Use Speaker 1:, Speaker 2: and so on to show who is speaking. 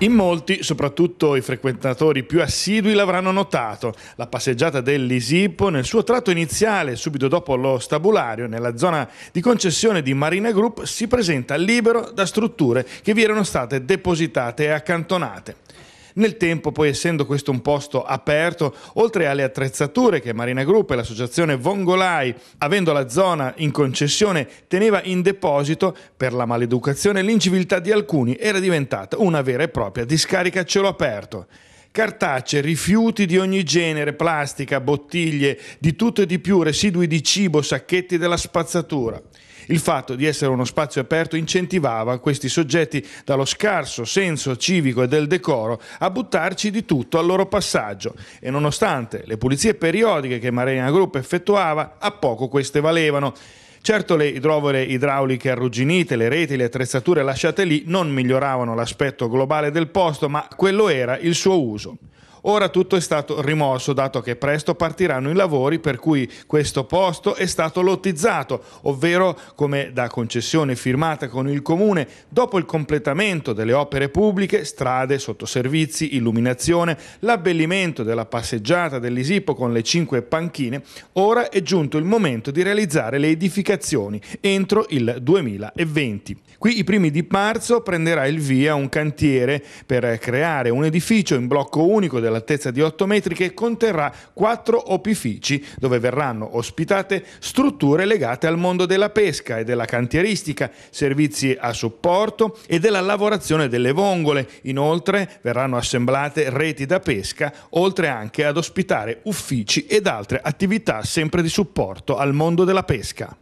Speaker 1: In molti, soprattutto i frequentatori più assidui, l'avranno notato. La passeggiata dell'Isippo, nel suo tratto iniziale, subito dopo lo stabulario, nella zona di concessione di Marina Group, si presenta libero da strutture che vi erano state depositate e accantonate. Nel tempo, poi essendo questo un posto aperto, oltre alle attrezzature che Marina Group e l'associazione Vongolai, avendo la zona in concessione, teneva in deposito, per la maleducazione e l'inciviltà di alcuni era diventata una vera e propria discarica a cielo aperto cartacce, rifiuti di ogni genere, plastica, bottiglie, di tutto e di più, residui di cibo, sacchetti della spazzatura. Il fatto di essere uno spazio aperto incentivava questi soggetti, dallo scarso senso civico e del decoro, a buttarci di tutto al loro passaggio e nonostante le pulizie periodiche che Marina Group effettuava, a poco queste valevano. Certo le idrovole idrauliche arrugginite, le reti, le attrezzature lasciate lì non miglioravano l'aspetto globale del posto, ma quello era il suo uso. Ora tutto è stato rimosso, dato che presto partiranno i lavori per cui questo posto è stato lottizzato, ovvero come da concessione firmata con il comune, dopo il completamento delle opere pubbliche, strade, sottoservizi, illuminazione, l'abbellimento della passeggiata dell'Isipo con le cinque panchine, ora è giunto il momento di realizzare le edificazioni entro il 2020. Qui i primi di marzo prenderà il via un cantiere per creare un edificio in blocco unico della dell'altezza di 8 metri che conterrà quattro opifici dove verranno ospitate strutture legate al mondo della pesca e della cantieristica, servizi a supporto e della lavorazione delle vongole. Inoltre verranno assemblate reti da pesca, oltre anche ad ospitare uffici ed altre attività sempre di supporto al mondo della pesca.